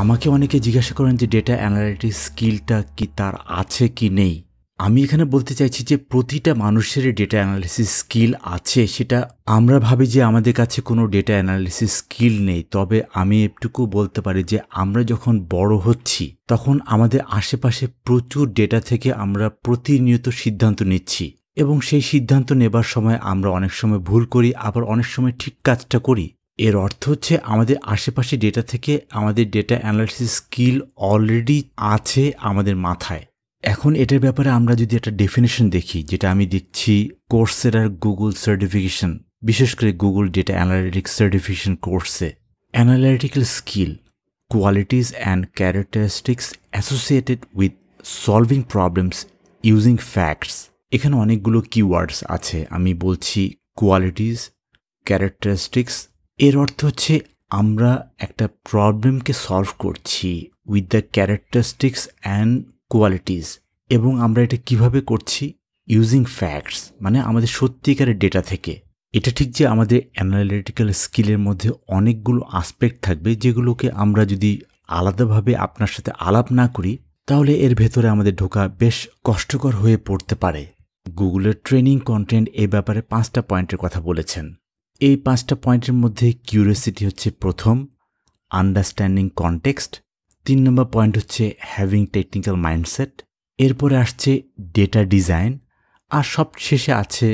আমাকে অনেকে জিজ্ঞাসা করেন যে ডেটা অ্যানালাইটিস স্কিলটা কি তার আছে কি নেই আমি এখানে বলতে চাইছি যে প্রতিটা মানুষের ডেটা অ্যানালিসিস স্কিল আছে সেটা আমরা ভাবি যে আমাদের কাছে কোনো ডেটা অ্যানালিসিস স্কিল নেই তবে আমি একটুকু বলতে পারি যে আমরা যখন বড় হচ্ছি তখন আমাদের আশেপাশে প্রচুর ডেটা থেকে আমরা প্রতিনিয়ত সিদ্ধান্ত নিচ্ছি এবং সেই সিদ্ধান্ত নেবার সময় আমরা অনেক সময় ভুল করি আবার অনেক সময় ঠিক কাজটা করি এর অর্থ হচ্ছে আমাদের আশেপাশে ডেটা থেকে আমাদের ডেটা অ্যানালাইসিস স্কিল অলরেডি আছে আমাদের মাথায় এখন এটার ব্যাপারে আমরা যদি একটা ডেফিনেশন দেখি যেটা আমি দেখছি কোর্সেরার গুগল সার্টিফিকেশন বিশেষ করে গুগল ডেটা অ্যানালিটিক্স সার্টিফিকেশন কোর্সে analytical skill qualities and characteristics associated with solving problems using facts এখানে অনেকগুলো কিওয়ার্ডস আছে আমি বলছি কোয়ালিটিস ক্যারেক্টারিস্টিক্স এর অর্থ হচ্ছে আমরা একটা প্রবলেমকে সলভ করছি with the characteristics and qualities এবং আমরা এটা কিভাবে করছি ইউজিং ফ্যাক্টস মানে আমাদের সত্যিকারের ডেটা থেকে এটা ঠিক যে আমাদের অ্যানালিটিক্যাল স্কিলের মধ্যে অনেকগুলো আসপেক্ট থাকবে যেগুলোকে আমরা যদি আলাদাভাবে আপনার সাথে আলাপ না করি তাহলে এর ভেতরে আমাদের ঢোকা বেশ কষ্টকর হয়ে পড়তে পারে গুগলের ট্রেনিং কন্টেন্ট এ ব্যাপারে পাঁচটা পয়েন্টের কথা বলেছেন এই পাঁচটা পয়েন্টের মধ্যে কিউরিয়াসিটি হচ্ছে প্রথম আন্ডারস্ট্যান্ডিং কনটেক্সট তিন নম্বর পয়েন্ট হচ্ছে হ্যাভিং টেকনিক্যাল মাইন্ডসেট এরপরে আসছে ডেটা ডিজাইন আর সব শেষে আছে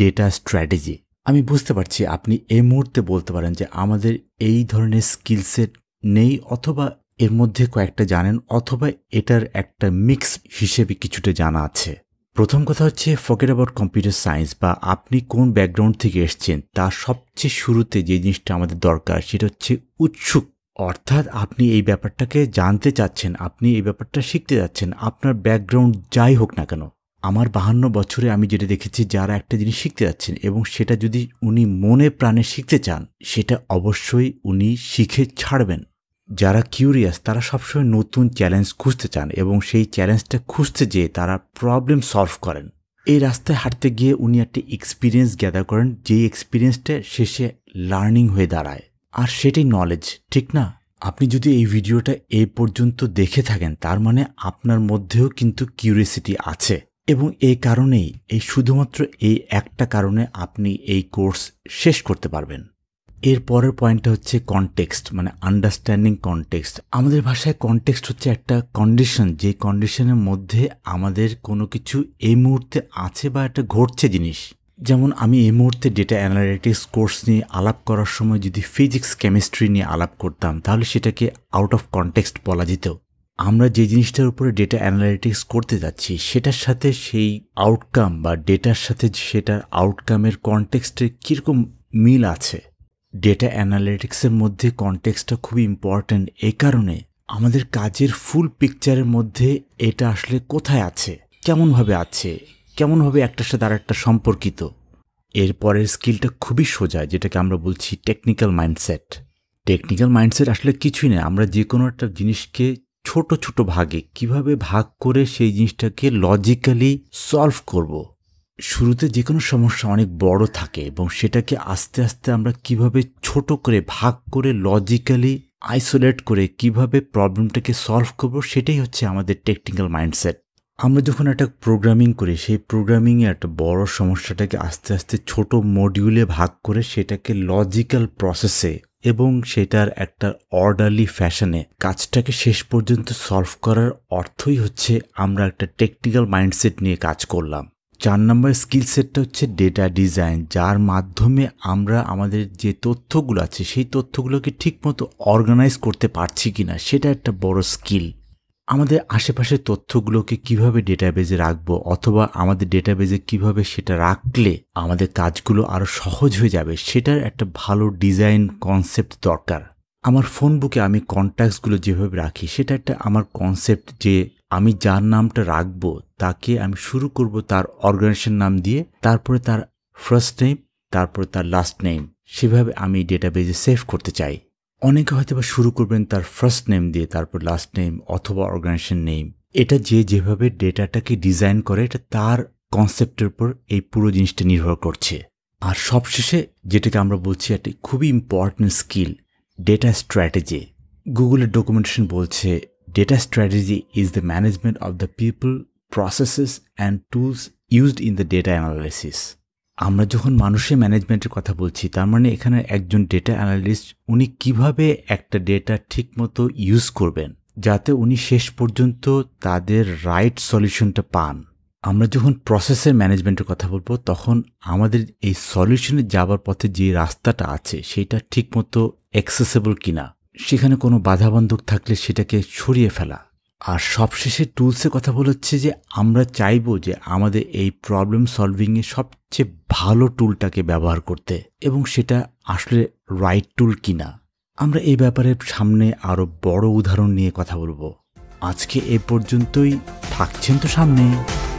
ডেটা স্ট্র্যাটেজি আমি বুঝতে পারছি আপনি এই মুহূর্তে বলতে পারেন যে আমাদের এই ধরনের স্কিল সেট নেই অথবা এর মধ্যে কয়েকটা জানেন অথবা এটার একটা মিক্স হিসেবে কিছুটা জানা আছে প্রথম কথা হচ্ছে ফকেট অ্যাবাউট কম্পিউটার সায়েন্স বা আপনি কোন ব্যাকগ্রাউন্ড থেকে এসছেন তার সবচেয়ে শুরুতে যে জিনিসটা আমাদের দরকার সেটা হচ্ছে উৎসুক অর্থাৎ আপনি এই ব্যাপারটাকে জানতে চাচ্ছেন আপনি এই ব্যাপারটা শিখতে যাচ্ছেন আপনার ব্যাকগ্রাউন্ড যাই হোক না কেন আমার বাহান্ন বছরে আমি যেটা দেখেছি যারা একটা জিনিস শিখতে যাচ্ছেন এবং সেটা যদি উনি মনে প্রাণে শিখতে চান সেটা অবশ্যই উনি শিখে ছাড়বেন যারা কিউরিয়াস তারা সবসময় নতুন চ্যালেঞ্জ খুঁজতে চান এবং সেই চ্যালেঞ্জটা খুঁজতে যেয়ে তারা প্রবলেম সলভ করেন এই রাস্তায় হাঁটতে গিয়ে উনি একটি এক্সপিরিয়েন্স গ্যাদার করেন যেই এক্সপিরিয়েন্সটা শেষে লার্নিং হয়ে দাঁড়ায় আর সেটাই নলেজ ঠিক না আপনি যদি এই ভিডিওটা এ পর্যন্ত দেখে থাকেন তার মানে আপনার মধ্যেও কিন্তু কিউরিয়াসিটি আছে এবং এই কারণেই এই শুধুমাত্র এই একটা কারণে আপনি এই কোর্স শেষ করতে পারবেন এর পরের পয়েন্টটা হচ্ছে কনটেক্সট মানে আন্ডারস্ট্যান্ডিং কনটেক্সট আমাদের ভাষায় কনটেক্সট হচ্ছে একটা কন্ডিশন যে কন্ডিশনের মধ্যে আমাদের কোনো কিছু এই মুহূর্তে আছে বা একটা ঘটছে জিনিস যেমন আমি এই মুহূর্তে ডেটা অ্যানালিটিক্স কোর্স নিয়ে আলাপ করার সময় যদি ফিজিক্স কেমিস্ট্রি নিয়ে আলাপ করতাম তাহলে সেটাকে আউট অফ কনটেক্সট বলা যেত আমরা যে জিনিসটার উপরে ডেটা অ্যানালিটিক্স করতে যাচ্ছি সেটার সাথে সেই আউটকাম বা ডেটার সাথে সেটার আউটকামের কনটেক্সটের কীরকম মিল আছে ডেটা অ্যানালিটিক্সের মধ্যে কনটেক্সটা খুবই ইম্পর্ট্যান্ট এ কারণে আমাদের কাজের ফুল পিকচারের মধ্যে এটা আসলে কোথায় আছে কেমনভাবে আছে কেমনভাবে একটার সাথে আরেকটা সম্পর্কিত এরপরের স্কিলটা খুবই সোজা যেটাকে আমরা বলছি টেকনিক্যাল মাইন্ডসেট টেকনিক্যাল মাইন্ডসেট আসলে কিছুই না আমরা যে কোনো একটা জিনিসকে ছোট ছোট ভাগে কিভাবে ভাগ করে সেই জিনিসটাকে লজিক্যালি সলভ করবো শুরুতে যে কোনো সমস্যা অনেক বড় থাকে এবং সেটাকে আস্তে আস্তে আমরা কিভাবে ছোট করে ভাগ করে লজিক্যালি আইসোলেট করে কিভাবে প্রবলেমটাকে সলভ করব সেটাই হচ্ছে আমাদের টেকনিক্যাল মাইন্ডসেট আমরা যখন একটা প্রোগ্রামিং করি সেই প্রোগ্রামিংয়ে একটা বড় সমস্যাটাকে আস্তে আস্তে ছোট মডিউলে ভাগ করে সেটাকে লজিক্যাল প্রসেসে এবং সেটার একটা অর্ডারলি ফ্যাশনে কাজটাকে শেষ পর্যন্ত সলভ করার অর্থই হচ্ছে আমরা একটা টেকনিক্যাল মাইন্ডসেট নিয়ে কাজ করলাম চার নম্বর স্কিল সেটটা হচ্ছে ডেটা ডিজাইন যার মাধ্যমে আমরা আমাদের যে তথ্যগুলো আছে সেই তথ্যগুলোকে ঠিকমতো অর্গানাইজ করতে পারছি কি না সেটা একটা বড় স্কিল আমাদের আশেপাশের তথ্যগুলোকে কিভাবে ডেটাবেজে রাখবো অথবা আমাদের ডেটাবেজে কিভাবে সেটা রাখলে আমাদের কাজগুলো আরও সহজ হয়ে যাবে সেটার একটা ভালো ডিজাইন কনসেপ্ট দরকার আমার ফোন বুকে আমি কন্ট্যাক্টসগুলো যেভাবে রাখি সেটা একটা আমার কনসেপ্ট যে আমি যার নামটা রাখব তাকে আমি শুরু করব তার অর্গানাইজেশন নাম দিয়ে তারপরে তার ফার্স্ট নেম তারপরে তার লাস্ট নেম সেভাবে আমি ডেটাবেজে সেভ করতে চাই অনেকে হয়তো বা শুরু করবেন তার ফার্স্ট নেম দিয়ে তারপর লাস্ট নেম অথবা অর্গানাইজেশন নেম এটা যে যেভাবে ডেটাটাকে ডিজাইন করে এটা তার কনসেপ্টের উপর এই পুরো জিনিসটা নির্ভর করছে আর সবশেষে যেটাকে আমরা বলছি একটি খুবই ইম্পর্ট্যান্ট স্কিল ডেটা স্ট্র্যাটেজি গুগলের ডকুমেন্টেশন বলছে Data strategy is the management of the people, processes and tools used in the data analysis. আমরা যখন মানুষের ম্যানেজমেন্টের কথা বলছি তার মানে এখানে একজন ডেটা অ্যানালিস্ট উনি কিভাবে একটা ডেটা ঠিকমতো ইউজ করবেন যাতে উনি শেষ পর্যন্ত তাদের রাইট সলিউশনটা পান আমরা যখন প্রসেসের ম্যানেজমেন্টের কথা বলবো তখন আমাদের এই সলিউশনে যাবার পথে যে রাস্তাটা আছে সেটা ঠিকমতো অ্যাক্সেসেবল কিনা সেখানে কোনো বাধা বন্ধক থাকলে সেটাকে সরিয়ে ফেলা আর সবশেষে টুলসে কথা বল যে আমরা চাইব যে আমাদের এই প্রবলেম সলভিংয়ে সবচেয়ে ভালো টুলটাকে ব্যবহার করতে এবং সেটা আসলে রাইট টুল কিনা আমরা এই ব্যাপারে সামনে আরও বড় উদাহরণ নিয়ে কথা বলবো আজকে এ পর্যন্তই থাকছেন তো সামনে